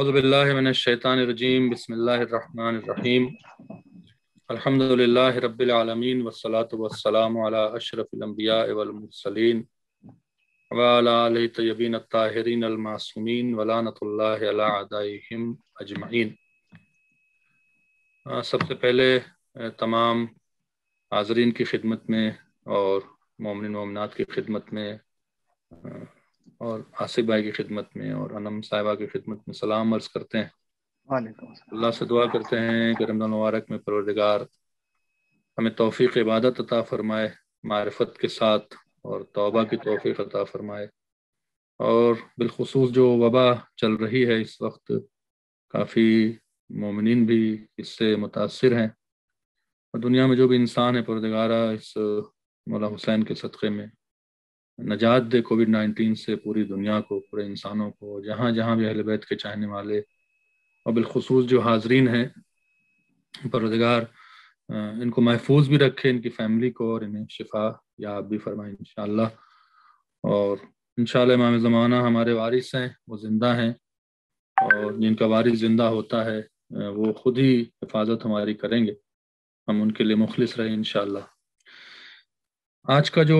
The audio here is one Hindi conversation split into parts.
अज़बिल्लाशैतानरजीम बसमीम अलहमदिल्ला रबालमीन वसलात वसलाम सबसे पहले तमाम हाजरीन की खिदमत में और ममिन ममनात की खिदमत में और आसिफ भाई की खिदमत में और अनम साहिबा की खिदमत में सलाम अर्ज करते हैं अल्लाह से दुआ करते हैं कि रमज़ान मुबारक में परवरदिगार हमें तोफ़ी इबादत अता फ़रमाए मारफत के साथ और तोबा की तोफ़ी अता फ़रमाए और बिलखसूस जो वबा चल रही है इस वक्त काफ़ी ममिन भी इससे मुतासर हैं और दुनिया में जो भी इंसान है परदगारा इस मौला हुसैन के सदक़े में नजात दे कोविड नाइन्टीन से पूरी दुनिया को पूरे इंसानों को जहाँ जहाँ भी अहल बैत के चाहने वाले और बिलखसूस जो हाजरीन हैं परदगार इनको महफूज भी रखे इनकी फैमिली को और इन्हें शिफा या आप भी फरमाए इन और इन इमाम ज़माना हमारे वारिस हैं वो ज़िंदा हैं और जिनका वारिस ज़िंदा होता है वो खुद ही हिफाजत हमारी करेंगे हम उनके लिए मुखलिस रहें इन आज का जो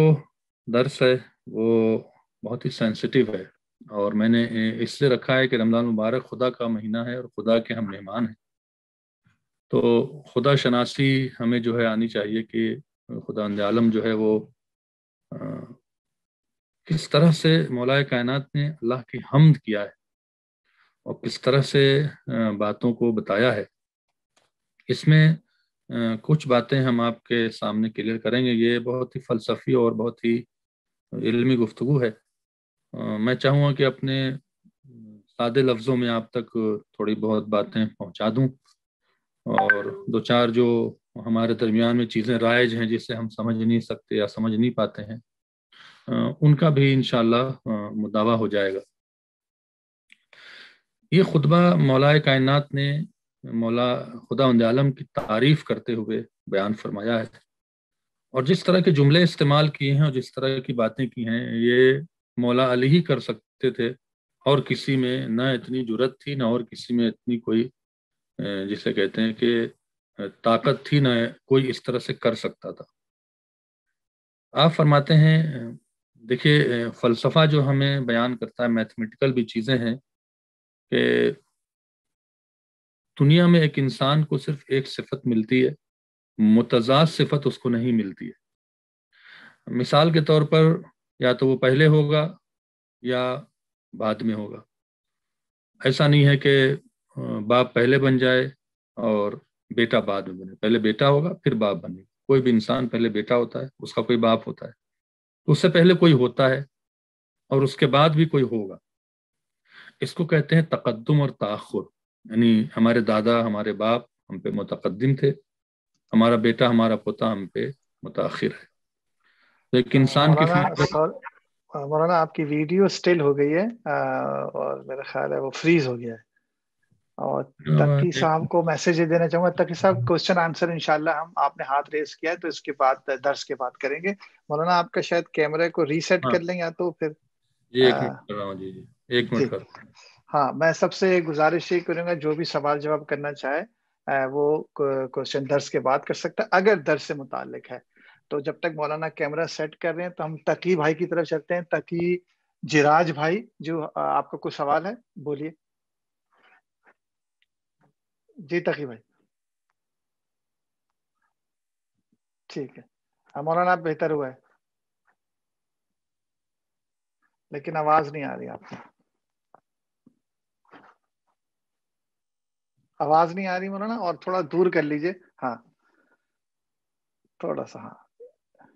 दर्स है वो बहुत ही सेंसिटिव है और मैंने इसलिए रखा है कि रमज़ान मुबारक खुदा का महीना है और खुदा के हम मेहमान हैं तो खुदा शनासी हमें जो है आनी चाहिए कि खुदा आलम जो है वो आ, किस तरह से मौलाए कायनात ने अल्लाह की हमद किया है और किस तरह से बातों को बताया है इसमें कुछ बातें हम आपके सामने क्लियर करेंगे ये बहुत ही फलसफी और बहुत ही इल्मी गुफ्तु है मैं चाहूँगा कि अपने सादे लफ्ज़ों में आप तक थोड़ी बहुत बातें पहुँचा दूँ और दो चार जो हमारे दरमियान में चीज़ें राइज हैं जिसे हम समझ नहीं सकते या समझ नहीं पाते हैं उनका भी इन मुदावा हो जाएगा ये खुतबा मौलाए कायनात ने मौला खुदा आलम की तारीफ करते हुए बयान फरमाया है और जिस तरह के जुमले इस्तेमाल किए हैं और जिस तरह की बातें की हैं ये मौला अली ही कर सकते थे और किसी में ना इतनी जरूरत थी ना और किसी में इतनी कोई जिसे कहते हैं कि ताकत थी ना कोई इस तरह से कर सकता था आप फरमाते हैं देखिए फ़लसफ़ा जो हमें बयान करता है मैथमेटिकल भी चीज़ें हैं कि दुनिया में एक इंसान को सिर्फ एक सिफत मिलती है मुतजाद सिफत उसको नहीं मिलती है मिसाल के तौर पर या तो वो पहले होगा या बाद में होगा ऐसा नहीं है कि बाप पहले बन जाए और बेटा बाद में बने पहले बेटा होगा फिर बाप बनेगा कोई भी इंसान पहले बेटा होता है उसका कोई बाप होता है उससे पहले कोई होता है और उसके बाद भी कोई होगा इसको कहते हैं तकदम और तखुर यानी हमारे दादा हमारे बाप हम पे मुतकदम थे हमारा बेटा हमारा पोता हम पे मुताखिर है तो एक इंसान की मौलाना आपकी वीडियो स्टिल हो गई है और मेरा ख्याल है वो फ्रीज हो गया है और हाँ, तकी साहब को मैसेज देना चाहूंगा तकी साहब क्वेश्चन आंसर इनशाला हम आपने हाथ रेस किया है तो इसके बाद दर्श के बाद करेंगे मौलाना आपका शायद कैमरे को रीसेट हाँ, कर लें या तो फिर ये एक मिनट कर रहा हूँ एक मिनट हाँ मैं सबसे गुजारिश ये करूंगा जो भी सवाल जवाब करना चाहे वो क्वेश्चन दर्ज के बाद कर सकता है अगर दर्ज से मुतालिक है तो जब तक मौलाना कैमरा सेट कर रहे हैं तो हम तकी भाई की तरफ चलते हैं तकी जिराज भाई जो आपका कुछ सवाल है बोलिए जी तकी भाई ठीक है हाँ, मौलाना बेहतर हुआ है लेकिन आवाज नहीं आ रही आपकी आवाज नहीं आ रही ना और थोड़ा दूर कर लीजिए हाँ थोड़ा सा हाँ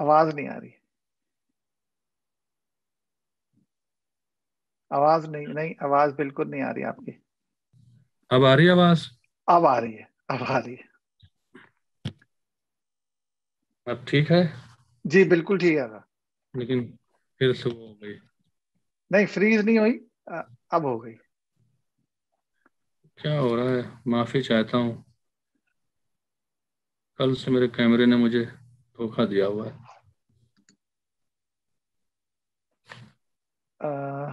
आवाज नहीं आ रही आवाज नहीं नहीं आवाज बिल्कुल नहीं आ रही आपकी अब आ रही आवाज अब आ रही है अब आ रही है अब ठीक है जी बिल्कुल ठीक है लेकिन फिर से वो हो गई नहीं फ्रीज नहीं हुई अब हो गई क्या हो रहा है माफ़ी चाहता हूँ कल से मेरे कैमरे ने मुझे धोखा दिया हुआ है आ...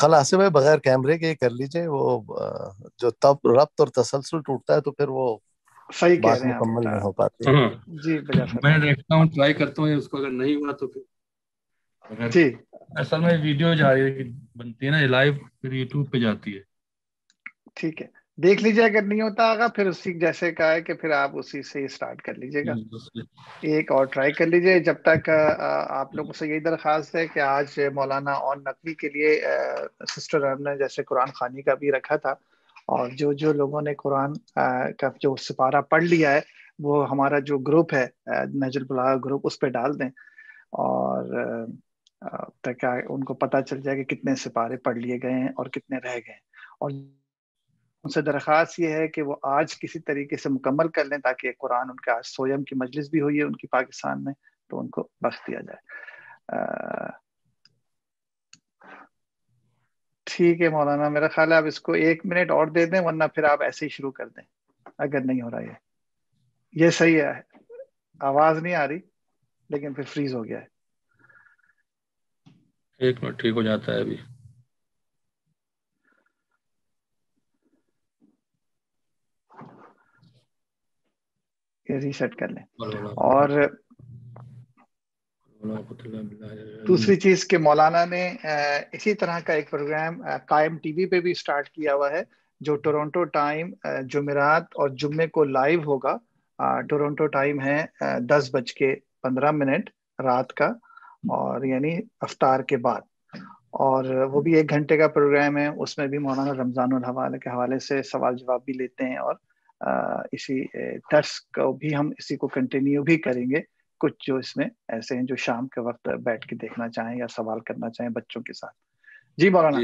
खलासे बगैर कैमरे के कर लीजिए वो जो तब रब्त और तसलसल टूटता है तो फिर वो सही कह रहे हैं मुकम्मल नहीं हो पाती हम्म। जी मैं देखता हूँ ट्राई करता हूँ उसको अगर नहीं हुआ तो फिर जी असल में वीडियो जा रही है बनती है ना लाइव फिर यूट्यूब पे जाती है ठीक है देख लीजिए अगर नहीं होता आगा फिर उसी जैसे कहा है कि फिर आप उसी से स्टार्ट कर लीजिएगा हम्म, एक और ट्राई कर लीजिए जब तक आप लोगों से यही दरख्वास्त है कि आज मौलाना और नकवी के लिए सिस्टर ने जैसे कुरान खानी का भी रखा था और जो जो लोगों ने कुरान का जो सिपारा पढ़ लिया है वो हमारा जो ग्रुप है बुला ग्रुप उस पर डाल दें और तक उनको पता चल जाए कि कितने सिपारे पढ़ लिए गए हैं और कितने रह गए हैं और उनसे दरख्वास्त ये है कि वो आज किसी तरीके से मुकम्मल कर लें ताकि कुरान उनके आज सोयम की मजलिस भी हुई है उनकी पाकिस्तान में तो उनको बख्श दिया जाए ठीक है मौलाना मेरा ख्याल है आप इसको एक मिनट और दे दें वरना फिर आप ऐसे ही शुरू कर दें अगर नहीं हो रहा है ये सही है आवाज नहीं आ रही लेकिन फिर फ्रीज हो गया है एक मिनट ठीक हो जाता है अभी ये रीसेट कर लें और दूसरी चीज के मौलाना ने इसी तरह का एक प्रोग्राम कायम टीवी पे भी स्टार्ट किया हुआ है जो टोरंटो टाइम जुमेरात और जुम्मे को लाइव होगा टोरंटो टाइम है दस बज के पंद्रह मिनट रात का और यानी अफ्तार के बाद और वो भी एक घंटे का प्रोग्राम है उसमें भी मौलाना रमजान हवाले के हवाले से सवाल जवाब भी लेते हैं और इसी दर्स को भी हम इसी को कंटिन्यू भी करेंगे कुछ जो इसमें ऐसे हैं जो शाम के वक्त बैठ के देखना चाहें या सवाल करना चाहें बच्चों के साथ जी मौलाना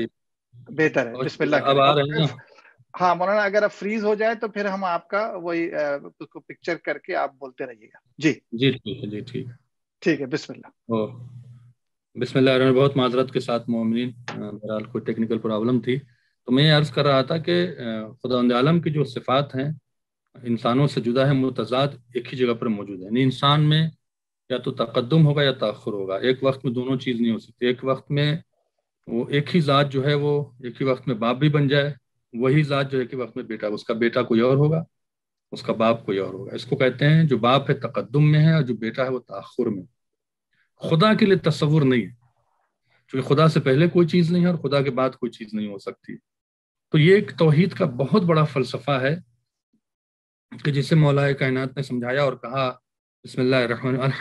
बेहतर है बिस्मिल हाँ मौलाना अगर आप फ्रीज हो जाए तो फिर हम आपका वही उसको पिक्चर करके आप बोलते रहिएगा जी जी ठीक है जी ठीक ठीक है बिस्मिल्ला ओ बहुत माजरत के साथ मोमिन बहरहाल कोई टेक्निकल प्रॉब्लम थी तो मैं अर्ज़ कर रहा था कि खुदा आलम की जो सिफात हैं इंसानों से जुदा है मुतजाद एक ही जगह पर मौजूद है इंसान में या तो तकदम होगा या तखर होगा एक वक्त में दोनों चीज़ नहीं हो सकती एक वक्त में वो एक ही ज़ात जो है वो एक ही वक्त में बाप भी बन जाए वही ज़ात जो एक ही वक्त में बेटा उसका बेटा कोई और होगा उसका बाप कोई और होगा इसको कहते हैं जो बाप है तकदम में है और जो बेटा है वो तखर में खुदा के लिए तस्वुर नहीं है चूंकि खुदा से पहले कोई चीज़ नहीं है और खुदा के बाद कोई चीज़ नहीं हो सकती तो ये एक तोहद का बहुत बड़ा फलसफा है कि जिसे मौलाए कायनात ने समझाया और कहा बिस्मिल्लाहिर्रहमान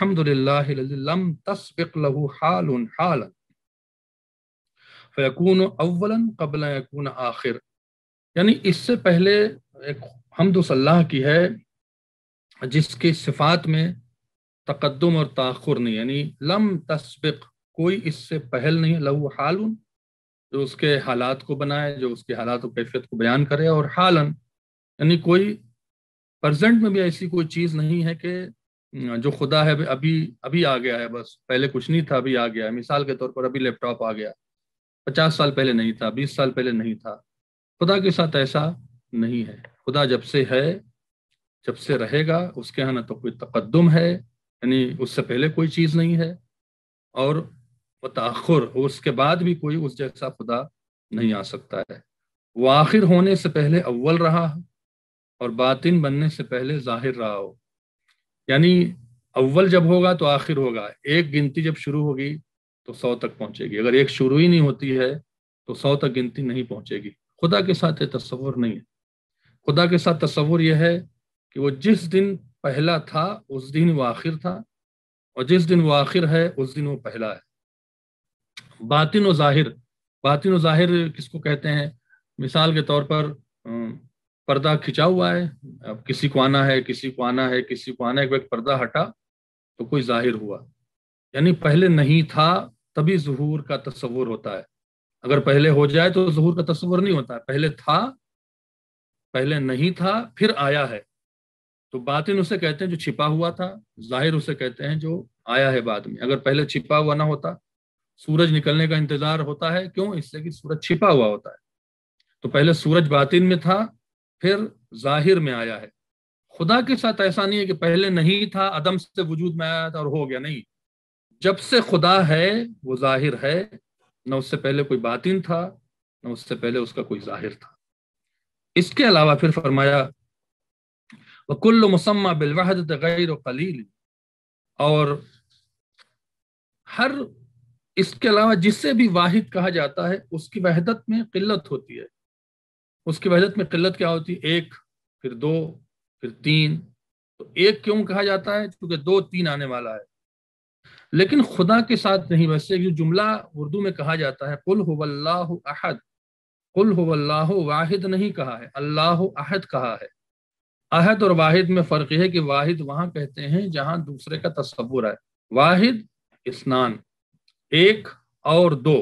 आखिर यानी इससे पहले एक हमदसल्लाह की है जिसकी सिफात में तकदम और ताखुर नहीं यानी लम तस्बिक कोई इससे पहल नहीं लहू हाल जो उसके हालात को बनाए जो उसके हालात और कैफियत को बयान करे और हालन यानी कोई प्रजेंट में भी ऐसी कोई चीज़ नहीं है कि हम्म, जो खुदा है अभी अभी आ गया है बस पहले कुछ नहीं था अभी आ गया है मिसाल के तौर पर अभी लैपटॉप आ गया पचास साल पहले नहीं था बीस साल पहले नहीं था खुदा के साथ ऐसा नहीं है खुदा जब से है जब से रहेगा उसके यहाँ ना तो कोई तकदम है यानी उससे पहले कोई चीज़ नहीं है और तखुर उसके बाद भी कोई उस जैसा खुदा नहीं आ सकता है वो आखिर होने से पहले अव्वल रहा और बातिन बनने से पहले जाहिर रहा हो यानी अव्वल जब होगा तो आखिर होगा एक गिनती जब शुरू होगी तो सौ तक पहुंचेगी अगर एक शुरू ही नहीं होती है तो सौ तक गिनती नहीं पहुंचेगी खुदा के साथ ये तस्वुर नहीं है खुदा के साथ तस्वुर यह है कि वो जिस दिन पहला था उस दिन वो आखिर था और जिस दिन वो आखिर है उस दिन वो पहला है बातिन व जाहिर बातिन व जाहिर किसको कहते हैं मिसाल के तौर पर पर्दा खिंचा हुआ है अब किसी को आना है किसी को आना है किसी को आना है एक वक्त पर्दा हटा तो कोई जाहिर हुआ यानी पहले नहीं था तभी जहूर का तस्वुर होता है अगर पहले हो जाए तो जहूर का तस्वुर नहीं होता है पहले था पहले नहीं था फिर आया है तो बातिन उसे कहते हैं जो छिपा हुआ था जाहिर उसे कहते हैं जो आया है बाद में अगर पहले छिपा हुआ ना होता सूरज निकलने का इंतजार होता है क्यों इससे कि सूरज छिपा हुआ होता है तो पहले सूरज बातिन में था फिर जाहिर में आया है खुदा के साथ ऐसा नहीं है कि पहले नहीं था अदम से वजूद में आया था और हो गया नहीं जब से खुदा है वो जाहिर है न उससे पहले कोई बातिन था न उससे पहले उसका कोई जाहिर था इसके अलावा फिर फरमाया वकुल्ल मुसम्मा बिलवाहद गैर वलील और हर इसके अलावा जिससे भी वाहिद कहा जाता है उसकी वहदत में किल्लत होती है उसकी वजह में किल्लत क्या होती है एक फिर दो फिर तीन तो एक क्यों कहा जाता है क्योंकि दो तीन आने वाला है लेकिन खुदा के साथ नहीं वैसे जो जुमला उर्दू में कहा जाता है कुल हुवल्लाह अहद कुल हुवल्लाह वाहिद नहीं कहा है अल्लाह अहद कहा है अहद और वाहिद में फ़र्क है कि वाहिद वहां कहते हैं जहाँ दूसरे का तस्वुर है वाहिद स्नान एक और दो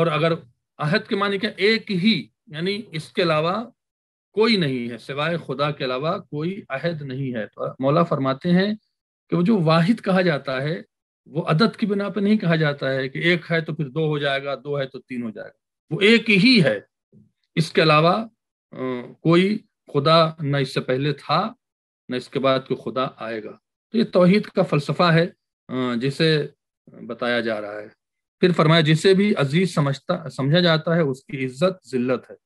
और अगर अहद के माने क्या एक ही यानी इसके अलावा कोई नहीं है सिवाय खुदा के अलावा कोई अहद नहीं है तो मौला फरमाते हैं कि वो जो वाहिद कहा जाता है वो अदद की बिना पर नहीं कहा जाता है कि एक है तो फिर दो हो जाएगा दो है तो तीन हो जाएगा वो एक ही है इसके अलावा कोई खुदा न इससे पहले था न इसके बाद कोई खुदा आएगा तो ये तोहहीद का फलसफा है जिसे बताया जा रहा है फिर फरमाया जिसे भी अजीज समझता समझा जाता है उसकी इज्जत जिल्लत है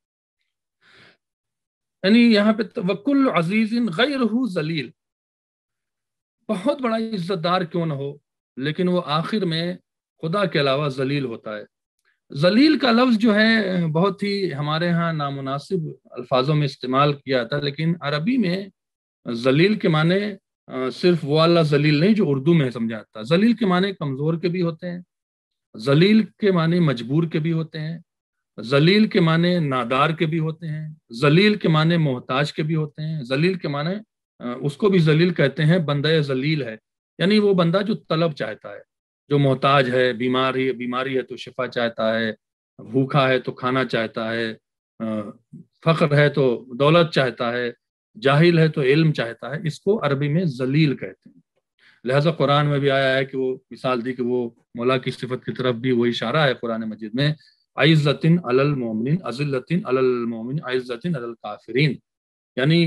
यानी यहाँ पे वकुल अजीज इन गैर जलील बहुत बड़ा इज्जतदार क्यों ना हो लेकिन वो आखिर में खुदा के अलावा जलील होता है जलील का लफ्ज़ जो है बहुत ही हमारे यहाँ नामुनासिब अल्फाजों में इस्तेमाल किया जाता है लेकिन अरबी में जलील के माने सिर्फ वो अल्लाह जलील नहीं जो उर्दू में समझा जाता जलील के माने कमज़ोर के भी होते हैं जलील के माने मजबूर के भी होते हैं जलील के माने नादार के भी होते हैं जलील के माने मोहताज के भी होते हैं जलील के माने उसको भी जलील कहते हैं बंदा जलील है यानी वो बंदा जो तलब चाहता है जो मोहताज है बीमारी बीमारी है तो शिफा चाहता है भूखा है तो खाना चाहता है फ़ख्र है तो दौलत चाहता है जाहिल है तो इल्म चाहता है इसको अरबी में जलील कहते हैं लिहाजा कुरान में भी आया है कि वो मिसाल दी कि वो मौला की सिफत की तरफ भी वो इशारा है कुरान मजिद में आइज़तिन अलल मोमिन अजिल्लतिन अलल मोमिन आइज़तिन अलल काफिरीन यानी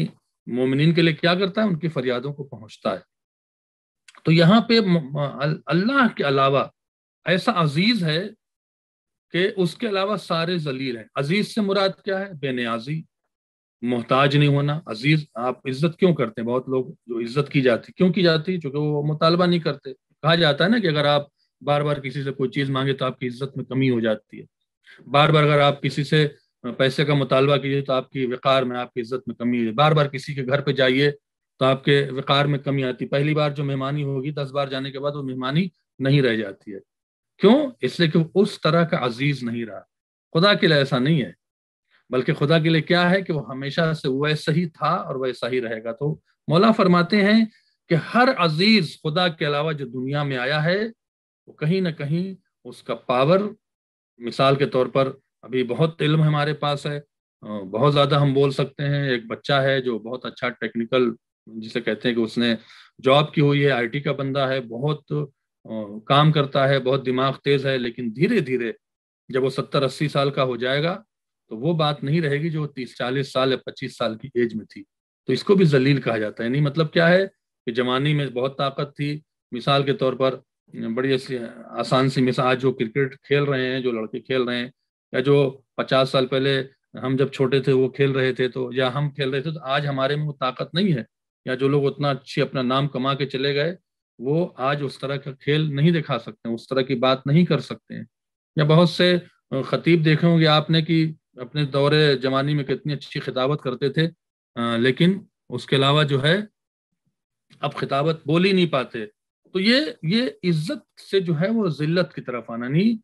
मोमिन के लिए क्या करता है उनकी फरियादों को पहुंचता है तो यहाँ पे अल्लाह के अलावा ऐसा अजीज है कि उसके अलावा सारे जलील हैं अजीज से मुराद क्या है बेनियाजी मोहताज नहीं होना अजीज आप इज्जत क्यों करते हैं बहुत लोग जो इज्जत की जाती क्यों की जाती है चूंकि वो मुतालबा नहीं करते कहा जाता है ना कि अगर आप बार बार किसी से कोई चीज मांगे तो आपकी इज्जत में कमी हो जाती है बार बार अगर आप किसी से पैसे का मुतालबा कीजिए तो आपकी विकार में आपकी इज्जत में कमी है बार बार किसी के घर पे जाइए तो आपके वक़ार में कमी आती पहली बार जो मेहमानी होगी दस बार जाने के बाद वो मेहमानी नहीं रह जाती है क्यों इसलिए कि उस तरह का अजीज नहीं रहा खुदा के लिए ऐसा नहीं है बल्कि खुदा के लिए क्या है कि वो हमेशा से वैसा ही था और वैसा ही रहेगा तो मौला फरमाते हैं कि हर अजीज खुदा के अलावा जो दुनिया में आया है वो कहीं ना कहीं उसका पावर मिसाल के तौर पर अभी बहुत इल्म हमारे पास है बहुत ज़्यादा हम बोल सकते हैं एक बच्चा है जो बहुत अच्छा टेक्निकल जिसे कहते हैं कि उसने जॉब की हुई है आईटी का बंदा है बहुत काम करता है बहुत दिमाग तेज है लेकिन धीरे धीरे जब वो सत्तर अस्सी साल का हो जाएगा तो वो बात नहीं रहेगी जो तीस चालीस साल या पच्चीस साल की एज में थी तो इसको भी जलील कहा जाता है नहीं मतलब क्या है कि जवानी में बहुत ताकत थी मिसाल के तौर पर बड़ी ऐसी आसान सी मिसाल आज जो क्रिकेट खेल रहे हैं जो लड़के खेल रहे हैं या जो पचास साल पहले हम जब छोटे थे वो खेल रहे थे तो या हम खेल रहे थे तो आज हमारे में वो ताकत नहीं है या जो लोग उतना अच्छी अपना नाम कमा के चले गए वो आज उस तरह का खेल नहीं दिखा सकते उस तरह की बात नहीं कर सकते हैं या बहुत से खतीब देखे होंगे आपने कि अपने दौरे जवानी में कितनी अच्छी खिताबत करते थे आ, लेकिन उसके अलावा जो है अब खिताबत बोल ही नहीं पाते तो ये ये इज्जत से जो है वो जिल्लत की तरफ आना नहीं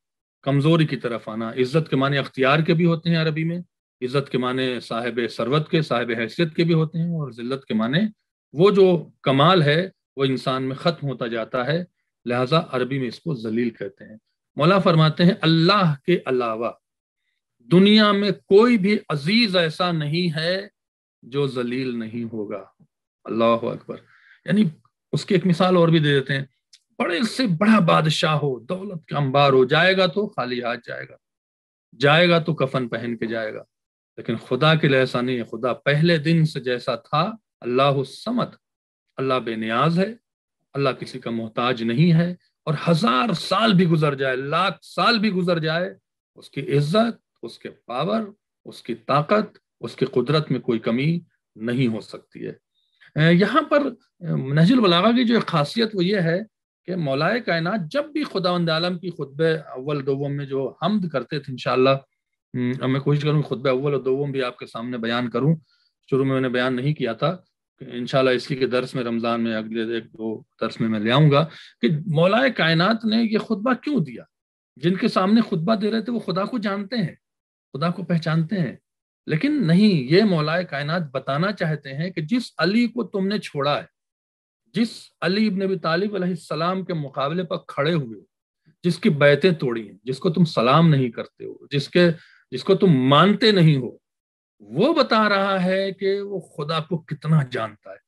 कमजोरी की तरफ आना इज्जत के माने अख्तियार के भी होते हैं अरबी में इज्जत के माने साहिब सरवत के साहिब हैसियत के भी होते हैं और जिल्लत के माने वो जो कमाल है वो इंसान में ख़त्म होता जाता है लिहाजा अरबी में इसको जलील कहते हैं मौला फरमाते हैं अल्लाह के अलावा दुनिया में कोई भी अजीज ऐसा नहीं है जो जलील नहीं होगा अल्लाह अकबर यानी उसकी एक मिसाल और भी दे देते हैं बड़े से बड़ा बादशाह हो दौलत का अंबार हो जाएगा तो खाली हाथ जाएगा जाएगा तो कफन पहन के जाएगा लेकिन खुदा के लिए ऐसा नहीं है खुदा पहले दिन से जैसा था अल्लाह समत अल्लाह बेनियाज है अल्लाह किसी का मोहताज नहीं है और हजार साल भी गुजर जाए लाख साल भी गुजर जाए उसकी इज्जत उसके पावर उसकी ताकत उसकी कुदरत में कोई कमी नहीं हो सकती है यहाँ पर नहजुल बलागा की जो खासियत वो ये है कि मौलाए कायनात जब भी खुदावंद आलम की खुतब अव्वल दो में जो हमद करते थे इनशाला हम्म, मैं कोशिश करूँ खुतब अव्वल और दोम भी आपके सामने बयान करूँ शुरू में मैंने बयान नहीं किया था इनशाला इसी के दर्स में रमज़ान में अगले एक दो दर्स में मैं ले आऊँगा कि मौलाए कायनात ने ये खुतबा क्यों दिया जिनके सामने खुतबा दे रहे थे वो खुदा को जानते हैं खुदा को पहचानते हैं लेकिन नहीं ये मौलाए कायनात बताना चाहते हैं कि जिस अली को तुमने छोड़ा है जिस अली इबन नबी तालिब के मुकाबले पर खड़े हुए जिसकी बैतें तोड़ी हैं जिसको तुम सलाम नहीं करते हो जिसके जिसको तुम मानते नहीं हो वो बता रहा है कि वो खुदा को कितना जानता है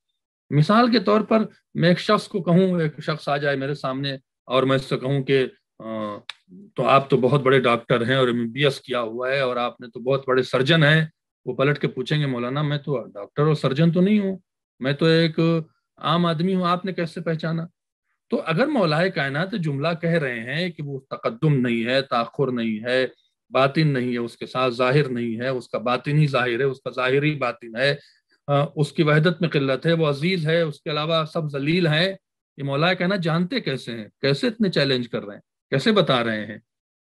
मिसाल के तौर पर मैं एक शख्स को कहूँ एक शख्स आ जाए मेरे सामने और मैं उससे कहूँ कि तो आप तो बहुत बड़े डॉक्टर हैं और एम किया हुआ है और आपने तो बहुत बड़े सर्जन हैं वो पलट के पूछेंगे मौलाना मैं तो डॉक्टर और सर्जन तो नहीं हूँ मैं तो एक आम आदमी हूँ आपने कैसे पहचाना तो अगर मौलाए कायनात जुमला कह रहे हैं कि वो तकदम नहीं है ताखुर नहीं है बातिन नहीं है उसके साथ जाहिर नहीं है उसका बातिन ही जाहिर है उसका जाहिर ही बातिन है उसकी वहदत में किल्लत है वो अजीज है उसके अलावा सब जलील हैं ये मौलाए कहना जानते कैसे हैं कैसे इतने चैलेंज कर रहे हैं कैसे बता रहे हैं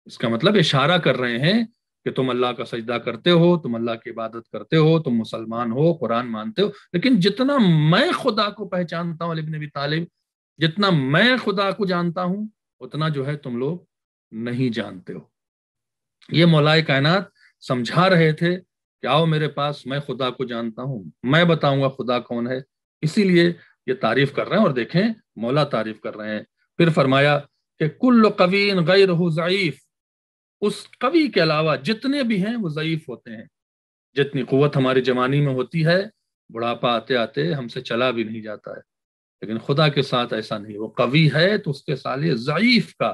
इसका मतलब इशारा कर रहे हैं कि तुम अल्लाह का सजदा करते हो तुम अल्लाह की इबादत करते हो तुम मुसलमान हो कुरान मानते हो लेकिन जितना मैं खुदा को पहचानता हूँ अलिब नबी तालिब जितना मैं खुदा को जानता हूँ उतना जो है तुम लोग नहीं जानते हो ये मौलाए कायनात समझा रहे थे कि आओ मेरे पास मैं खुदा को जानता हूँ मैं बताऊंगा खुदा कौन है इसीलिए ये तारीफ कर रहे हैं और देखें मौला तारीफ कर रहे हैं फिर फरमाया कि कुल कवीन गैर ज़ईफ़ उस कवि के अलावा जितने भी हैं वो ज़यीफ़ होते हैं जितनी कुत हमारी जवानी में होती है बुढ़ापा आते आते हमसे चला भी नहीं जाता है लेकिन खुदा के साथ ऐसा नहीं वो कवि है तो उसके साले ज़यीफ़ का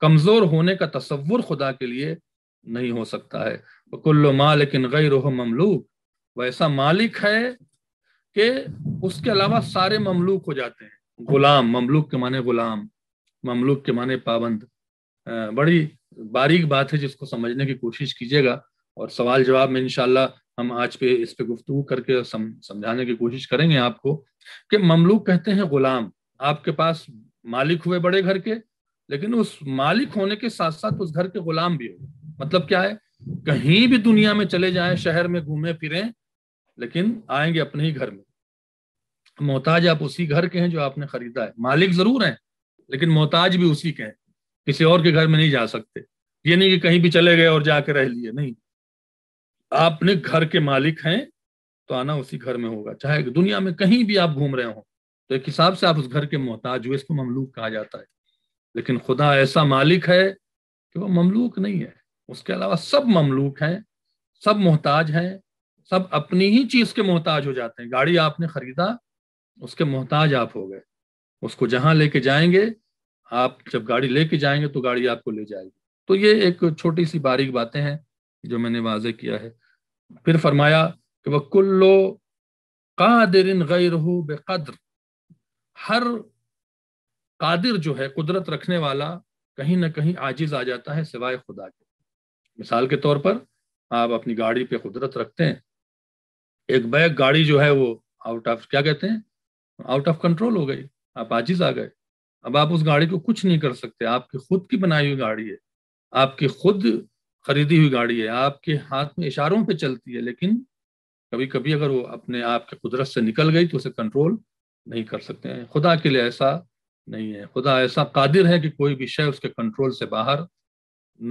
कमज़ोर होने का तस्वुर खुदा के लिए नहीं हो सकता है वह कुल्लो मालिक गैर ममलूक वह ऐसा मालिक है कि उसके अलावा सारे ममलूक हो जाते हैं गुलाम ममलूक के माने गुलाम ममलूक के माने पाबंद बड़ी बारीक बात है जिसको समझने की कोशिश कीजिएगा और सवाल जवाब में इनशाला हम आज पे इस पे गुफ्तु करके सम, समझाने की कोशिश करेंगे आपको कि ममलूक कहते हैं गुलाम आपके पास मालिक हुए बड़े घर के लेकिन उस मालिक होने के साथ साथ उस घर के गुलाम भी हो मतलब क्या है कहीं भी दुनिया में चले जाए शहर में घूमे फिरे लेकिन आएंगे अपने ही घर में मोहताज आप उसी घर के हैं जो आपने खरीदा है मालिक जरूर हैं लेकिन मोहताज भी उसी के हैं किसी और के घर में नहीं जा सकते ये नहीं कि कहीं भी चले गए और जाके रह लिए नहीं आपने घर के मालिक हैं तो आना उसी घर में होगा चाहे दुनिया में कहीं भी आप घूम रहे हो तो एक हिसाब से आप उस घर के मोहताज हुए इसको ममलूक कहा जाता है लेकिन खुदा ऐसा मालिक है कि वह ममलूक नहीं है उसके अलावा सब ममलूक हैं सब मोहताज हैं सब अपनी ही चीज के मोहताज हो जाते हैं गाड़ी आपने खरीदा उसके मोहताज आप हो गए उसको जहां लेके जाएंगे आप जब गाड़ी लेके जाएंगे तो गाड़ी आपको ले जाएगी तो ये एक छोटी सी बारीक बातें हैं जो मैंने वाजे किया है फिर फरमाया कि वह कुल्लो कादिर गैर बेकद्र हर कादिर जो है कुदरत रखने वाला कहीं ना कहीं आजिज आ जाता है सिवाय खुदा के मिसाल के तौर पर आप अपनी गाड़ी पे कुदरत रखते हैं एक बैग गाड़ी जो है वो आउट ऑफ क्या कहते हैं आउट ऑफ कंट्रोल हो गई आप आजिज आ गए अब आप उस गाड़ी को कुछ नहीं कर सकते आपकी खुद की बनाई हुई गाड़ी है आपकी खुद खरीदी हुई गाड़ी है आपके हाथ में इशारों पे चलती है लेकिन कभी कभी अगर वो अपने आप के कुदरत से निकल गई तो उसे कंट्रोल नहीं कर सकते हैं खुदा के लिए ऐसा नहीं है खुदा ऐसा कादिर है कि कोई भी शय उसके कंट्रोल से बाहर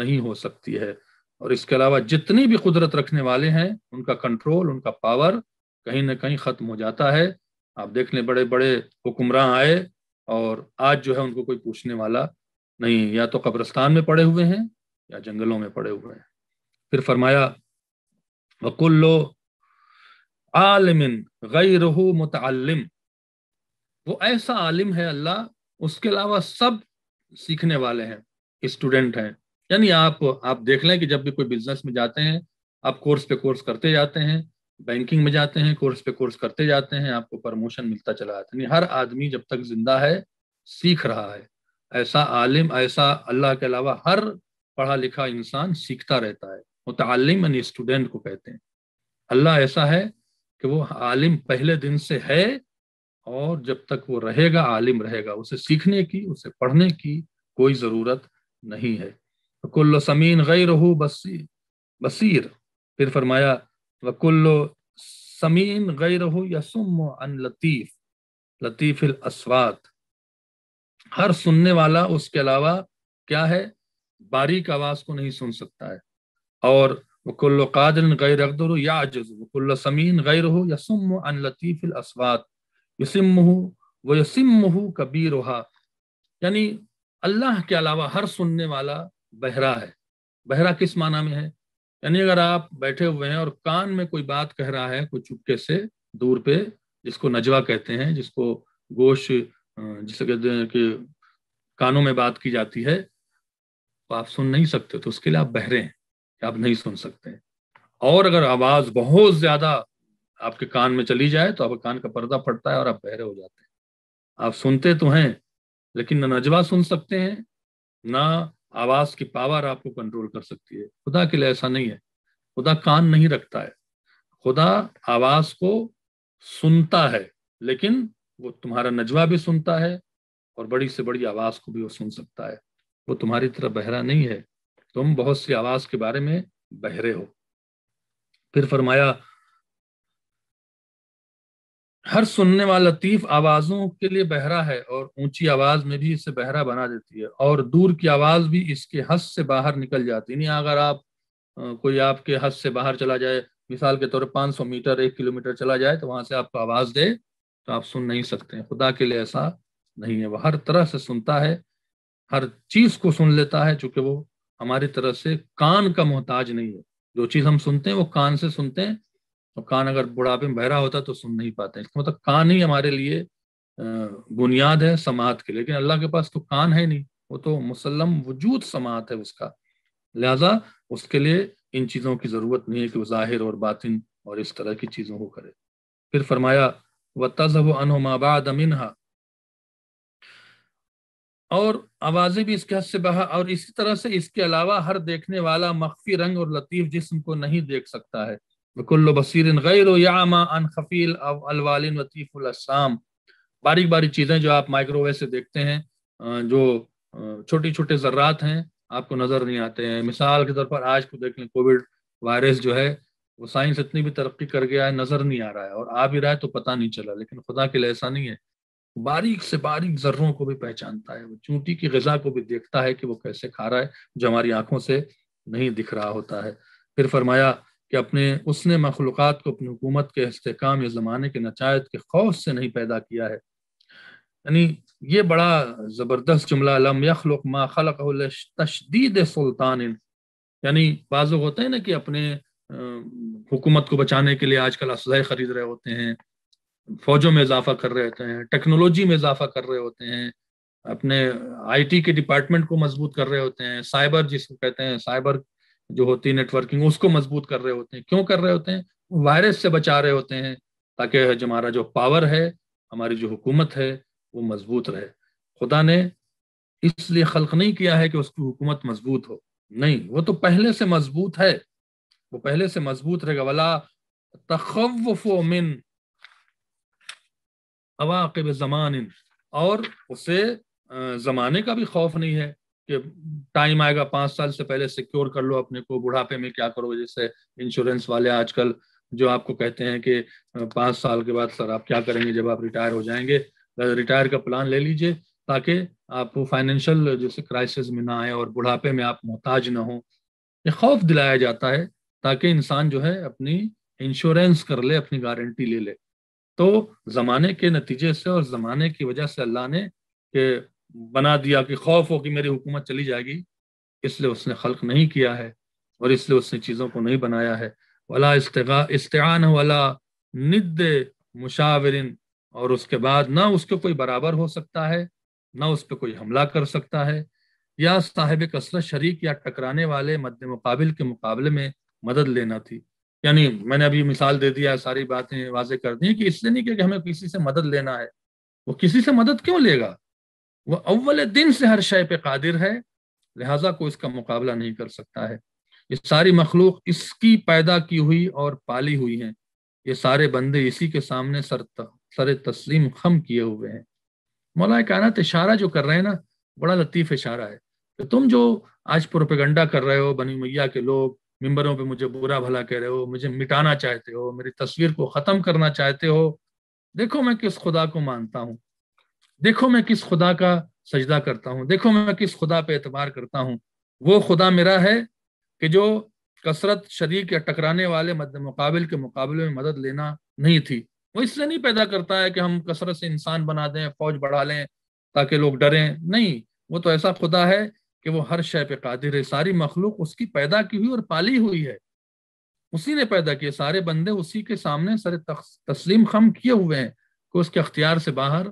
नहीं हो सकती है और इसके अलावा जितनी भी कुदरत रखने वाले हैं उनका कंट्रोल उनका पावर कहीं ना कहीं ख़त्म हो जाता है आप देख लें बड़े बड़े हुक्मरान आए और आज जो है उनको कोई पूछने वाला नहीं या तो कब्रस्तान में पड़े हुए हैं या जंगलों में पड़े हुए हैं फिर फरमाया वकुल्लो आलमिन रहो मुतम वो ऐसा आलिम है अल्लाह उसके अलावा सब सीखने वाले हैं स्टूडेंट हैं यानी आप आप देख लें कि जब भी कोई बिजनेस में जाते हैं आप कोर्स पे कोर्स करते जाते हैं बैंकिंग में जाते हैं कोर्स पे कोर्स करते जाते हैं आपको प्रमोशन मिलता चला जाता है हर आदमी जब तक जिंदा है सीख रहा है ऐसा आलिम ऐसा अल्लाह के अलावा हर पढ़ा लिखा इंसान सीखता रहता है वो आलिम यानी स्टूडेंट को कहते हैं अल्लाह ऐसा है कि वो आलिम पहले दिन से है और जब तक वो रहेगा आलिम रहेगा उसे सीखने की उसे पढ़ने की कोई ज़रूरत नहीं है कुल्ल समीन गई रहू बसी बसीर फिर फरमाया वकुल्लो समीन गैर रहो अन लतीफ़ लतीफ़ अस्वात हर सुनने वाला उसके अलावा क्या है बारीक आवाज को नहीं सुन सकता है और वकुल्लो कादर गैर अकदर या जज वकुल्लो समीन गैर रहो यसुम अन लतीफ़िल असवात यसम व यसम कबीर यानी अल्लाह के अलावा हर सुनने वाला बहरा है बहरा किस माना में है यानी अगर आप बैठे हुए हैं और कान में कोई बात कह रहा है कोई चुपके से दूर पे जिसको नजवा कहते हैं जिसको गोश जिसे कहते हैं कि कानों में बात की जाती है तो आप सुन नहीं सकते तो उसके लिए आप बहरे हैं आप नहीं सुन सकते और अगर आवाज बहुत ज्यादा आपके कान में चली जाए तो आपके कान का पर्दा फटता है और आप बहरे हो जाते हैं आप सुनते तो हैं लेकिन ना नजवा सुन सकते हैं ना आवाज की पावर आपको कंट्रोल कर सकती है खुदा के लिए ऐसा नहीं है खुदा कान नहीं रखता है खुदा आवाज को सुनता है लेकिन वो तुम्हारा नजवा भी सुनता है और बड़ी से बड़ी आवाज को भी वो सुन सकता है वो तुम्हारी तरफ बहरा नहीं है तुम बहुत सी आवाज के बारे में बहरे हो फिर फरमाया हर सुनने वाला लतीफ आवाजों के लिए बहरा है और ऊंची आवाज में भी इसे बहरा बना देती है और दूर की आवाज भी इसके हस से बाहर निकल जाती है अगर आप कोई आपके हस से बाहर चला जाए मिसाल के तौर पर सौ मीटर एक किलोमीटर चला जाए तो वहां से आपको आवाज दे तो आप सुन नहीं सकते खुदा के लिए ऐसा नहीं है वह हर तरह से सुनता है हर चीज को सुन लेता है चूंकि वो हमारी तरह से कान का मोहताज नहीं है जो चीज हम सुनते हैं वो कान से सुनते हैं तो कान अगर बुढ़ापे में बहरा होता तो सुन नहीं पाते इसका मतलब कान ही हमारे लिए बुनियाद है समात के लेकिन अल्लाह के पास तो कान है नहीं वो तो मुसलम वजूद समात है उसका लिहाजा उसके लिए इन चीज़ों की ज़रूरत नहीं है कि वो ज़ाहिर और बातिन और इस तरह की चीज़ों को करे फिर फरमाया व तजब माबाद अमिन और आवाज़ें भी इसके हद से बहा और इसी तरह से इसके अलावा हर देखने वाला मख्फी रंग और लतीफ़ जिसम को नहीं देख सकता है वकुल्ल बसीर गैर यामा अन खफील अलवालिन वतीफ़ुलसाम बारीक बारीक चीज़ें जो आप माइक्रोवेव से देखते हैं जो छोटे छोटे ज़र्रात हैं आपको नज़र नहीं आते हैं मिसाल के तौर पर आज को देख लें कोविड वायरस जो है वो साइंस इतनी भी तरक्की कर गया है नज़र नहीं आ रहा है और आ भी रहा है तो पता नहीं चला लेकिन खुदा के लिए ऐसा नहीं है बारीक से बारीक जर्रों को भी पहचानता है वो चूंटी की गजा को भी देखता है कि वो कैसे खा रहा है जो हमारी आंखों से नहीं दिख रहा होता है फिर फरमाया कि अपने उसने मखलूक़ को अपनी हुकूमत के इसकाम या ज़माने के नचायत के खौफ से नहीं पैदा किया है यानी ये बड़ा ज़बरदस्त जुमला लम यखलुक मा खलक तशदीद सुल्तान यानी बाज़ होते हैं ना कि अपने हुकूमत को बचाने के लिए आजकल असजाए ख़रीद रहे होते हैं फौजों में इजाफा कर रहे होते हैं टेक्नोलॉजी में इजाफा कर रहे होते हैं अपने आईटी के डिपार्टमेंट को मजबूत कर रहे होते हैं साइबर जिसको कहते हैं साइबर जो होती है नेटवर्किंग उसको मजबूत कर रहे होते हैं क्यों कर रहे होते हैं वायरस से बचा रहे होते हैं ताकि हमारा जो पावर है हमारी जो हुकूमत है वो मजबूत रहे खुदा ने इसलिए खल्क नहीं किया है कि उसकी हुकूमत मजबूत हो नहीं वो तो पहले से मजबूत है वो पहले से मजबूत रहेगा वाला तखवफ मिन अवाकब जमान और उसे जमाने का भी खौफ नहीं है कि टाइम आएगा पांच साल से पहले सिक्योर कर लो अपने को बुढ़ापे में क्या करो जैसे इंश्योरेंस वाले आजकल जो आपको कहते हैं कि पांच साल के बाद सर आप क्या करेंगे जब आप रिटायर हो जाएंगे रिटायर का प्लान ले लीजिए ताकि आप फाइनेंशियल जैसे क्राइसिस में ना आए और बुढ़ापे में आप मोहताज ना हो ये खौफ दिलाया जाता है ताकि इंसान जो है अपनी इंश्योरेंस कर ले अपनी गारंटी ले ले तो ज़माने के नतीजे से और ज़माने की वजह से अल्लाह ने के बना दिया कि खौफ हो कि मेरी हुकूमत चली जाएगी इसलिए उसने खल्क नहीं किया है और इसलिए उसने चीज़ों को नहीं बनाया है वला इस्तान वाला निद मुशावरिन और उसके बाद ना उसके कोई बराबर हो सकता है ना उस पर कोई हमला कर सकता है या साहिब कसरत शरीक या टकराने वाले मद्द मुकाबिल के मुकाबले में मदद लेना थी यानी मैंने अभी मिसाल दे दिया सारी बातें वाजे कर दी कि इसलिए नहीं कि हमें किसी से मदद लेना है वो किसी से मदद क्यों लेगा वह अव्वल दिन से हर शय पे कादिर है लिहाजा को इसका मुकाबला नहीं कर सकता है ये सारी मखलूक इसकी पैदा की हुई और पाली हुई है ये सारे बंदे इसी के सामने सर सर तस्लीम खम किए हुए हैं मौलाए कायनत इशारा जो कर रहे हैं ना बड़ा लतीफ़ इशारा है कि तो तुम जो आज प्रोपेगंडा कर रहे हो बनी मैया के लोग मिंबरों पे मुझे बुरा भला कह रहे हो मुझे मिटाना चाहते हो मेरी तस्वीर को ख़त्म करना चाहते हो देखो मैं किस खुदा को मानता हूँ देखो मैं किस खुदा का सजदा करता हूँ देखो मैं किस खुदा पे एतबार करता हूँ वो खुदा मेरा है कि जो कसरत शरीक या टकराने वाले मद मुकाबल के मुकाबले में मदद लेना नहीं थी वो इसलिए नहीं पैदा करता है कि हम कसरत से इंसान बना दें फौज बढ़ा लें ताकि लोग डरें नहीं वो तो ऐसा खुदा है कि वो हर शय पे कादिर है सारी मखलूक उसकी पैदा की हुई और पाली हुई है उसी ने पैदा किए सारे बंदे उसी के सामने सारे तस्लीम खम किए हुए हैं कि उसके अख्तियार से बाहर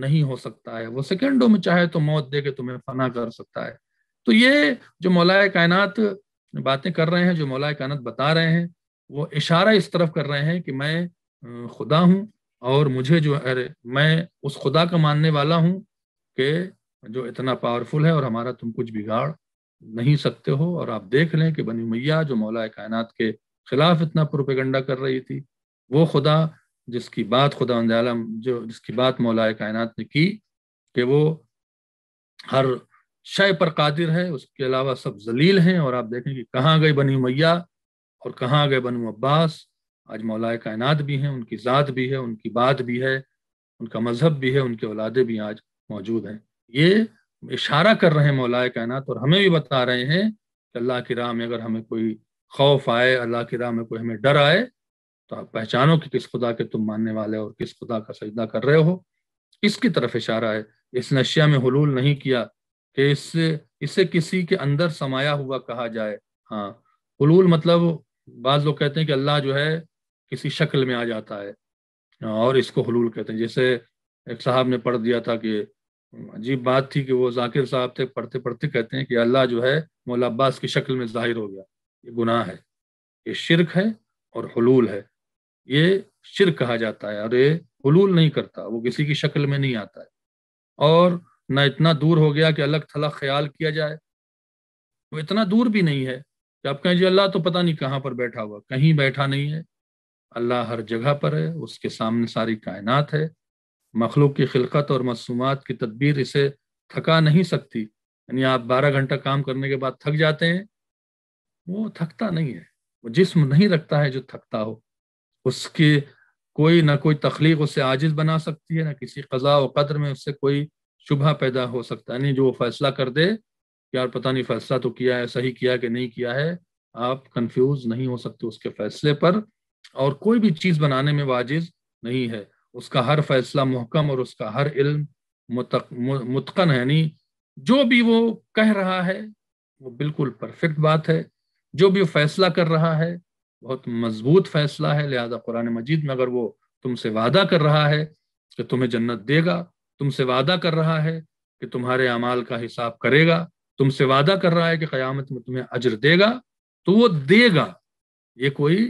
नहीं हो सकता है वो सेकेंडों में चाहे तो मौत दे के तुम्हें फना कर सकता है तो ये जो मौलाए कायनात बातें कर रहे हैं जो मौलाए कायनात बता रहे हैं वो इशारा इस तरफ कर रहे हैं कि मैं खुदा हूँ और मुझे जो अरे मैं उस खुदा का मानने वाला हूँ कि जो इतना पावरफुल है और हमारा तुम कुछ बिगाड़ नहीं सकते हो और आप देख लें कि बनी मैया जो मौलाए कायनात के खिलाफ इतना प्रोपेगंडा कर रही थी वो खुदा जिसकी बात खुदा आलम जो जिसकी बात मौलाए कायनात ने की कि वो हर शय पर कादिर है उसके अलावा सब जलील हैं और आप देखें कि कहाँ गए बनी मैया और कहाँ गए बनु अब्बास आज मौलाए कायनात भी हैं उनकी ज़ात भी है उनकी बात भी है उनका मजहब भी है उनके औलादे भी आज मौजूद हैं ये इशारा कर रहे हैं मौलाए कायनात और हमें भी बता रहे हैं कि अल्लाह की राह में अगर हमें कोई खौफ आए अल्लाह की राह में कोई हमें डर आए तो आप पहचानो कि किस खुदा के तुम मानने वाले हो और किस खुदा का सजदा कर रहे हो इसकी तरफ इशारा है इस नशिया में हलूल नहीं किया कि इससे इसे किसी के अंदर समाया हुआ कहा जाए हाँ हलूल मतलब बाज लोग कहते हैं कि अल्लाह जो है किसी शक्ल में आ जाता है और इसको हलूल कहते हैं जैसे एक साहब ने पढ़ दिया था कि अजीब बात थी कि वो जाकिर साहब थे पढ़ते पढ़ते कहते हैं कि अल्लाह जो है मौला अब्बास की शक्ल में जाहिर हो गया ये गुनाह है ये शिरक है और हलूल है ये शिर कहा जाता है और ये हलूल नहीं करता वो किसी की शक्ल में नहीं आता है और न इतना दूर हो गया कि अलग थलग ख्याल किया जाए वो इतना दूर भी नहीं है कि आप कहें जी अल्लाह तो पता नहीं कहाँ पर बैठा हुआ कहीं बैठा नहीं है अल्लाह हर जगह पर है उसके सामने सारी कायनात है मखलूक की खिलकत और मसूमात की तदबीर इसे थका नहीं सकती यानी आप बारह घंटा काम करने के बाद थक जाते हैं वो थकता नहीं है वो जिस्म नहीं रखता है जो थकता हो उसके कोई ना कोई तख्लीक उससे आजिज बना सकती है ना किसी कज़ा व कदर में उससे कोई शुभ पैदा हो सकता है नहीं जो वो फैसला कर दे यार पता नहीं फैसला तो किया है सही किया कि नहीं किया है आप कंफ्यूज नहीं हो सकते उसके फैसले पर और कोई भी चीज़ बनाने में वाजिज नहीं है उसका हर फैसला मुहकम और उसका हर इल्म मुतकन है नहीं जो भी वो कह रहा है वो बिल्कुल परफेक्ट बात है जो भी वो फैसला कर रहा है बहुत मजबूत फैसला है लिहाजा कुरान मजीद में अगर वो तुमसे वादा कर रहा है कि तुम्हें जन्नत देगा तुमसे वादा कर रहा है कि तुम्हारे अमाल का हिसाब करेगा तुमसे वादा कर रहा है कि क़यामत में तुम्हें अजर देगा तो वो देगा ये कोई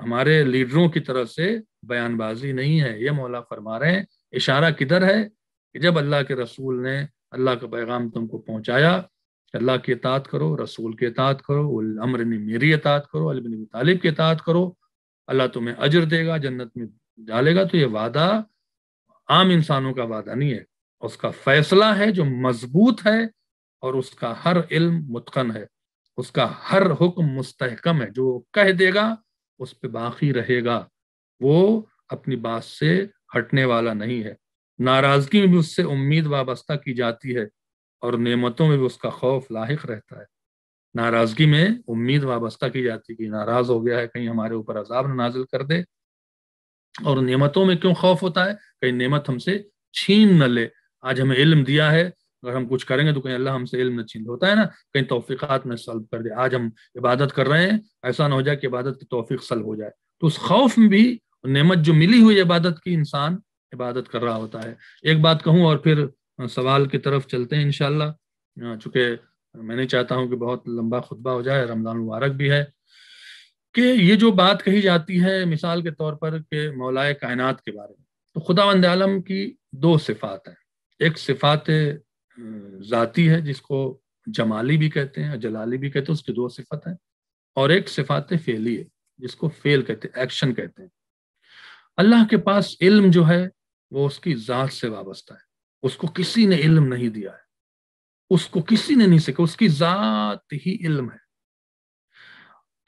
हमारे लीडरों की तरफ से बयानबाजी नहीं है ये मौला फरमा रहे हैं इशारा किधर है कि जब अल्लाह के रसूल ने अल्लाह का पैगाम तुमको पहुंचाया अल्लाह की अतात करो रसूल की अतात करो अमर ने मेरी अतात करो अलबिन तालिब की अतात करो अल्लाह तुम्हें अजर देगा जन्नत में डालेगा तो ये वादा आम इंसानों का वादा नहीं है उसका फैसला है जो मजबूत है और उसका हर इल्म मुतकन है उसका हर हुक्म मुस्तकम है जो कह देगा उस पर बाकी रहेगा वो अपनी बात से हटने वाला नहीं है नाराजगी भी उससे उम्मीद वाबस्ता की जाती है और नियमतों में भी उसका खौफ लाक रहता है नाराजगी में उम्मीद वाबस्ता की जाती है कि नाराज हो गया है कहीं हमारे ऊपर अजाब नाजिल कर दे और नियमतों में क्यों खौफ होता है कहीं नियमत हमसे छीन न ले आज हमें इल्म दिया है अगर हम कुछ करेंगे तो कहीं अल्लाह हमसे इल्म न छीन होता है ना कहीं तोफ़ीक़ात में सल्ब कर दे आज हम इबादत कर रहे हैं ऐसा ना हो जाए कि इबादत की तोफ़ी सल्ब हो जाए तो उस खौफ में भी नियमत जो मिली हुई इबादत की इंसान इबादत कर रहा होता है एक बात कहूँ और फिर सवाल की तरफ चलते हैं इनशाला चूंकि मैं नहीं चाहता हूं कि बहुत लंबा खुतबा हो जाए रमजान मुबारक भी है कि ये जो बात कही जाती है मिसाल के तौर पर के मौलाए कायनात के बारे में तो खुदा वंद आलम की दो सिफात हैं एक सिफात ज़ाती है जिसको जमाली भी कहते हैं जलाली भी कहते हैं उसकी दो सिफत हैं और एक सिफात फेली है जिसको फेल कहते हैं एक्शन कहते हैं अल्लाह के पास इल्म जो है वो उसकी ज़ात से वाबस्ता है उसको किसी ने इल्म नहीं दिया है उसको किसी ने नहीं सीखा उसकी जात ही इल्म है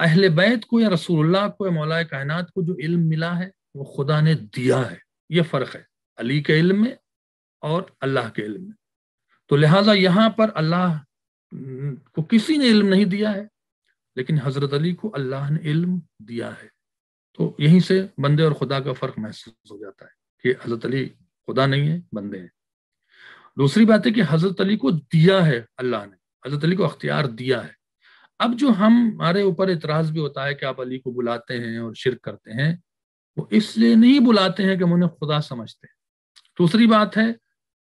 अहल बैत को या रसूलुल्लाह को या मौलाए कायनात को जो इल्म मिला है वो खुदा ने दिया है ये फ़र्क है अली के इल्म में और अल्लाह के इल्म में तो लिहाजा यहाँ पर अल्लाह को किसी ने इल्म नहीं दिया है लेकिन हज़रत अली को अल्लाह ने इल्म दिया है तो यहीं से बंदे और खुदा का फ़र्क महसूस हो जाता है कि हज़रत अली खुदा नहीं है बंदे हैं दूसरी बात है कि हजरत अली को दिया है अल्लाह ने हजरत अली को अख्तियार दिया है अब जो हम हमारे ऊपर इतराज भी होता है कि आप अली को बुलाते हैं और शिरक करते हैं वो इसलिए नहीं बुलाते हैं कि हम उन्हें खुदा समझते हैं दूसरी बात है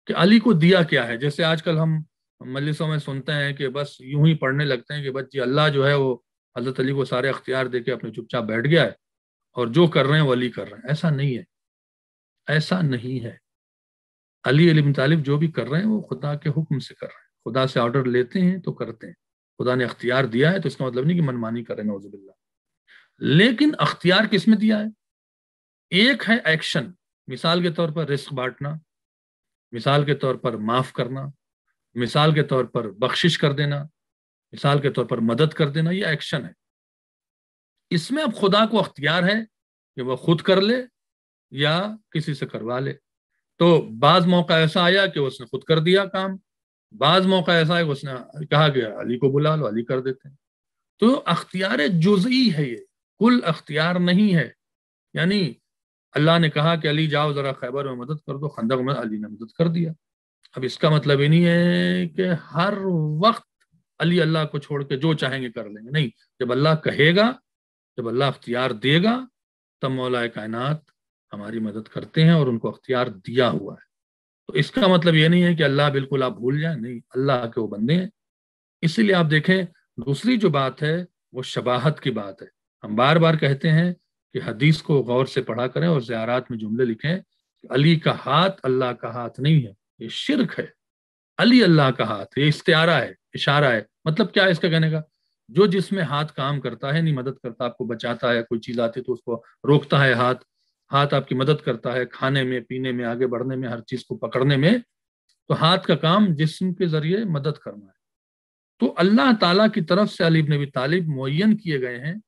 कि अली को दिया क्या है जैसे आजकल हम मजलिसों में सुनते हैं कि बस यूं ही पढ़ने लगते हैं कि बस जी अल्लाह जो है वो हजरत अली को सारे अख्तियार दे के अपने चुपचाप बैठ गया है और जो कर रहे हैं वो अली कर रहे हैं ऐसा नहीं है ऐसा नहीं है अली अली तालिब जो भी कर रहे हैं वो खुदा के हुक्म से कर रहे हैं खुदा से ऑर्डर लेते हैं तो करते हैं खुदा ने अख्तियार दिया है तो इसका मतलब नहीं कि मनमानी करें नौजबिल्ला लेकिन अख्तियार किस में दिया है एक है एक्शन मिसाल के तौर पर रिस्क बांटना मिसाल के तौर पर माफ़ करना मिसाल के तौर पर बख्शिश कर देना मिसाल के तौर पर मदद कर देना यह एक्शन है इसमें अब खुदा को अख्तियार है कि वह खुद कर ले या किसी से करवा ले तो बाज मौका ऐसा आया कि उसने खुद कर दिया काम बाज मौका ऐसा है उसने कहा कि अली को बुला लो अली कर देते हैं तो अख्तियार जुजई है ये कुल अख्तियार नहीं है यानी अल्लाह ने कहा कि अली जाओ ज़रा खैबर में मदद कर दो खंदक में अली ने मदद कर दिया अब इसका मतलब ये नहीं है कि हर वक्त अली अल्लाह को छोड़ के जो चाहेंगे कर लेंगे नहीं जब अल्लाह कहेगा जब अल्लाह अख्तियार देगा तब मौलाए कायनात हमारी मदद करते हैं और उनको अख्तियार दिया हुआ है तो इसका मतलब ये नहीं है कि अल्लाह बिल्कुल आप भूल जाए नहीं अल्लाह के वो बंदे हैं इसीलिए आप देखें दूसरी जो बात है वो शबाहत की बात है हम बार बार कहते हैं कि हदीस को गौर से पढ़ा करें और ज़्यारात में जुमले लिखें अली का हाथ अल्लाह का हाथ नहीं है ये शिरक है अली अल्लाह का हाथ ये इश्तियारा है इशारा है मतलब क्या है इसका कहने का जो जिसमें हाथ काम करता है नहीं मदद करता आपको बचाता है कोई चीज आती तो उसको रोकता है हाथ हाथ आपकी मदद करता है खाने में पीने में आगे बढ़ने में हर चीज को पकड़ने में तो हाथ का काम जिसम के जरिए मदद करना है तो अल्लाह ताला की तरफ से अलीब नबी तालिब मुन किए गए हैं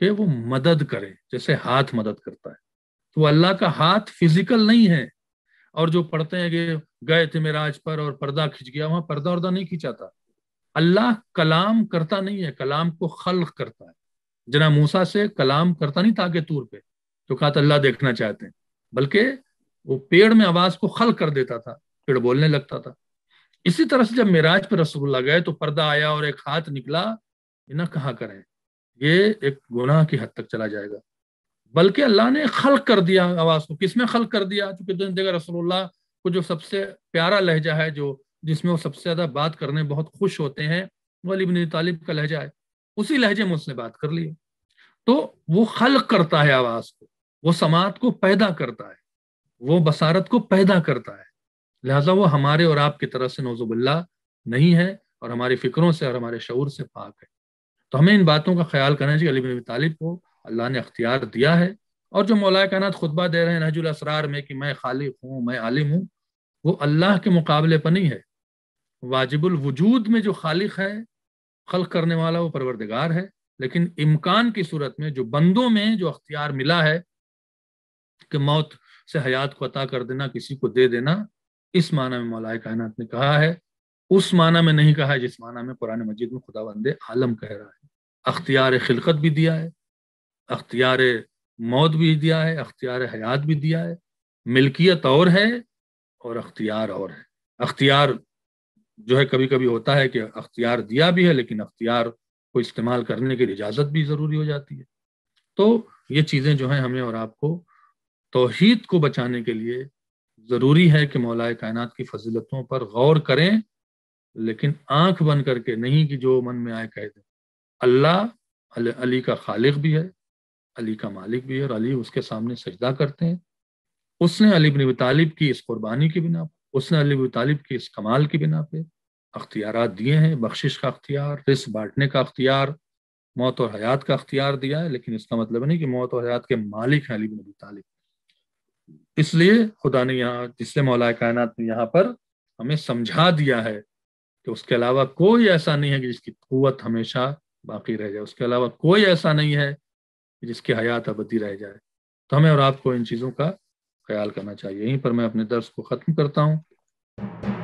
कि वो मदद करे जैसे हाथ मदद करता है तो अल्लाह का हाथ फिजिकल नहीं है और जो पढ़ते हैं कि गए थे मेरा आज पर और पर्दा खिंच गया वहां पर्दा वर्दा नहीं खिंचाता अल्लाह कलाम करता नहीं है कलाम को खल करता है जना मूसा से कलाम करता नहीं था आगे तूर पे तो कहा था अल्लाह देखना चाहते हैं बल्कि वो पेड़ में आवाज को खल कर देता था पेड़ बोलने लगता था इसी तरह से जब मेराज पर रसगुल्ला गए तो पर्दा आया और एक हाथ निकला ये ना कहा करें ये एक गुनाह की हद तक चला जाएगा बल्कि अल्लाह ने खल कर दिया आवाज को किसमें खल कर दिया चूंकि देखा रसोल्ला को जो सबसे प्यारा लहजा है जो जिसमें वो सबसे ज्यादा बात करने बहुत खुश होते हैं वो अली तालिब का लहजा है उसी लहजे में उसने बात कर ली तो वो खल करता है आवाज को वो समात को पैदा करता है वो बसारत को पैदा करता है लिहाजा वो हमारे और आपकी तरफ से नौजुबिल्ला नहीं है और हमारी फिक्रों से और हमारे शौर से पाक है तो हमें इन बातों का ख्याल करना चाहिए अली तालिब को अल्लाह ने अख्तियार दिया है और जो मौलाए कायनत खुतबा दे रहे हैं नजुल असरार में कि मैं खालिफ हूँ मैं आलिम हूँ वो अल्लाह के मुकाबले पर नहीं है वाजिबुल वजूद में जो खालिक है खल करने वाला वो परवरदिगार है लेकिन इम्कान की सूरत में जो बंदों में जो अख्तियार मिला है कि मौत से हयात को अता कर देना किसी को दे देना इस माना में मौलाए कायनात ने कहा है उस माना में नहीं कहा है जिस माना में कुरान मजीद में खुदा बंदे आलम कह रहा है अख्तियार खिलकत भी दिया है अख्तियार मौत भी दिया है अख्तियार हयात भी दिया है मिल्कियत और है और अख्तियार और है अख्तियार जो है कभी कभी होता है कि अख्तियार दिया भी है लेकिन अख्तियार को इस्तेमाल करने की इजाज़त भी ज़रूरी हो जाती है तो ये चीज़ें जो है हमें और आपको तोहहीद को बचाने के लिए ज़रूरी है कि मौलाए कायनात की फजीलतों पर गौर करें लेकिन आंख बंद करके नहीं कि जो मन में आए कह दें अल्लाह अल, अली का खालिक भी है अली का मालिक भी है और अली उसके सामने सजदा करते हैं उसने अली बिन तालिब की इस कुर्बानी की बिना पर उसने अली बिन तालिब की इस कमाल की बिना पर अख्तियार दिए हैं बख्शिश का अख्तियार रिस बांटने का अख्तियार मौत और हयात का अख्तियार दिया है लेकिन इसका मतलब नहीं कि मौत और हयात के मालिक हैं अली बिन तालिब इसलिए खुदा ने यहाँ जिसने मौलाए कायनात ने यहाँ पर हमें समझा दिया है कि उसके अलावा कोई ऐसा नहीं है कि जिसकी कुत हमेशा बाकी रह जाए उसके अलावा कोई ऐसा नहीं है कि जिसकी हयात अबदी रह जाए तो हमें और आपको इन चीज़ों का ख्याल करना चाहिए यहीं पर मैं अपने दर्श को ख़त्म करता हूँ